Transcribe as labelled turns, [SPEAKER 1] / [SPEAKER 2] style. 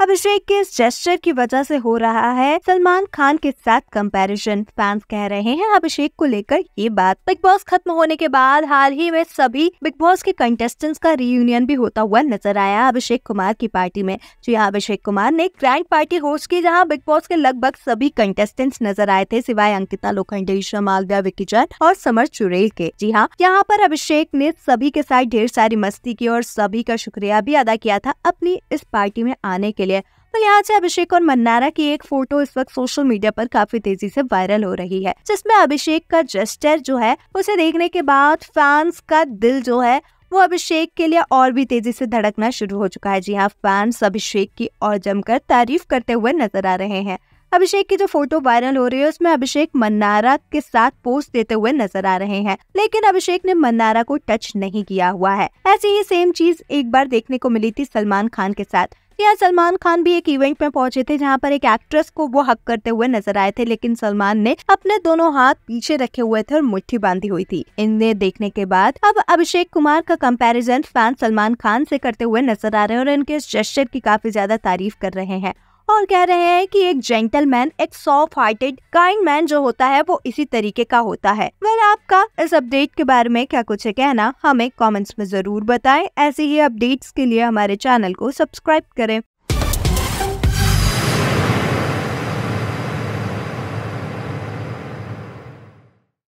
[SPEAKER 1] अभिषेक के इस जेस्टर की वजह से हो रहा है सलमान खान के साथ कंपैरिजन फैंस कह रहे हैं अभिषेक को लेकर ये बात बिग बॉस खत्म होने के बाद हाल ही में सभी बिग बॉस के कंटेस्टेंट्स का रियूनियन भी होता हुआ नजर आया अभिषेक कुमार की पार्टी में जी हाँ अभिषेक कुमार ने ग्रैंड पार्टी होस्ट की जहाँ बिग बॉस के लगभग सभी कंटेस्टेंट्स नजर आए थे सिवाय अंकिता लोखंडे ईशा मालविया विकी जैन और समर चुरेल के जी हाँ यहाँ पर अभिषेक ने सभी के साथ ढेर सारी मस्ती की और सभी का शुक्रिया भी अदा किया था अपनी इस पार्टी में आने के लिए तो से अभिषेक और मन्नारा की एक फोटो इस वक्त सोशल मीडिया पर काफी तेजी से वायरल हो रही है जिसमें अभिषेक का जेस्टर जो है उसे देखने के बाद फैंस का दिल जो है वो अभिषेक के लिए और भी तेजी से धड़कना शुरू हो चुका है जी हाँ फैंस अभिषेक की और जमकर तारीफ करते हुए नजर आ रहे हैं अभिषेक की जो फोटो वायरल हो रही है उसमें अभिषेक मन्नारा के साथ पोस्ट देते हुए नजर आ रहे हैं लेकिन अभिषेक ने मन्नारा को टच नहीं किया हुआ है ऐसी ही सेम चीज एक बार देखने को मिली थी सलमान खान के साथ यहाँ सलमान खान भी एक इवेंट में पहुंचे थे जहाँ पर एक एक्ट्रेस को वो हक करते हुए नजर आए थे लेकिन सलमान ने अपने दोनों हाथ पीछे रखे हुए थे और मुठ्ठी बांधी हुई थी इन्हें देखने के बाद अब अभिषेक कुमार का कंपेरिजन फैन सलमान खान से करते हुए नजर आ रहे हैं और इनके इस जेस्टर की काफी ज्यादा तारीफ कर रहे हैं और कह रहे हैं कि एक जेंटलमैन एक सॉफ्ट हार्टेड काइंड मैन जो होता है वो इसी तरीके का होता है वेल आपका इस अपडेट के बारे में क्या कुछ है कहना हमें कमेंट्स में जरूर बताएं ऐसे ही अपडेट्स के लिए हमारे चैनल को सब्सक्राइब करें